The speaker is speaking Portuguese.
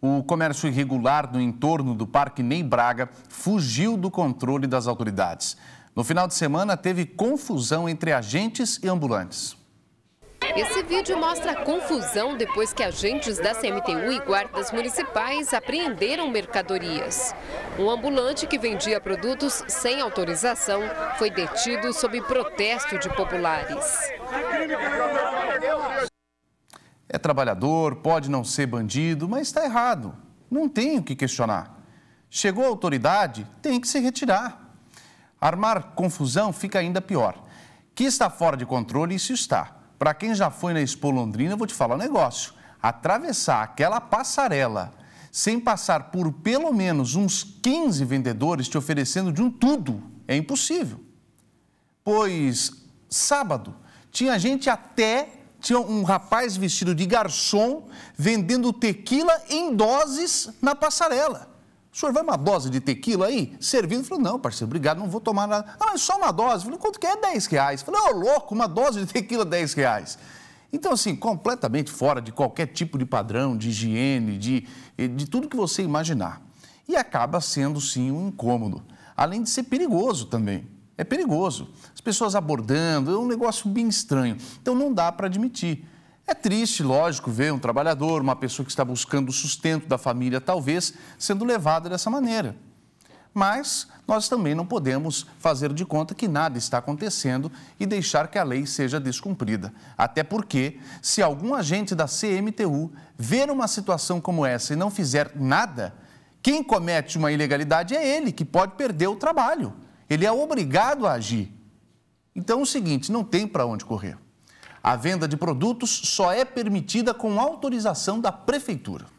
o comércio irregular no entorno do Parque Ney Braga fugiu do controle das autoridades. No final de semana, teve confusão entre agentes e ambulantes. Esse vídeo mostra a confusão depois que agentes da CMTU e guardas municipais apreenderam mercadorias. Um ambulante que vendia produtos sem autorização foi detido sob protesto de populares. É trabalhador, pode não ser bandido, mas está errado. Não tem o que questionar. Chegou a autoridade, tem que se retirar. Armar confusão fica ainda pior. Que está fora de controle, isso está. Para quem já foi na Expo Londrina, eu vou te falar um negócio. Atravessar aquela passarela sem passar por pelo menos uns 15 vendedores te oferecendo de um tudo é impossível. Pois sábado tinha gente até tinha um rapaz vestido de garçom vendendo tequila em doses na passarela. O senhor vai uma dose de tequila aí? Servindo? Falou, não, parceiro, obrigado, não vou tomar nada. Ah, mas só uma dose. Falei, quanto que é? 10 reais. Falei, ô, louco, uma dose de tequila, 10 reais. Então, assim, completamente fora de qualquer tipo de padrão, de higiene, de, eh, de tudo que você imaginar. E acaba sendo, sim, um incômodo. Além de ser perigoso também. É perigoso. As pessoas abordando, é um negócio bem estranho. Então não dá para admitir. É triste, lógico, ver um trabalhador, uma pessoa que está buscando o sustento da família, talvez, sendo levada dessa maneira. Mas nós também não podemos fazer de conta que nada está acontecendo e deixar que a lei seja descumprida. Até porque, se algum agente da CMTU ver uma situação como essa e não fizer nada, quem comete uma ilegalidade é ele, que pode perder o trabalho. Ele é obrigado a agir. Então é o seguinte, não tem para onde correr. A venda de produtos só é permitida com autorização da prefeitura.